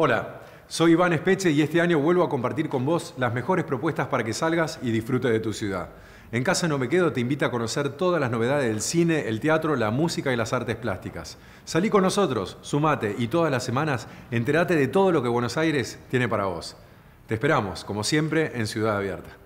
Hola, soy Iván Espeche y este año vuelvo a compartir con vos las mejores propuestas para que salgas y disfrutes de tu ciudad. En Casa No Me Quedo te invita a conocer todas las novedades del cine, el teatro, la música y las artes plásticas. Salí con nosotros, sumate y todas las semanas entérate de todo lo que Buenos Aires tiene para vos. Te esperamos, como siempre, en Ciudad Abierta.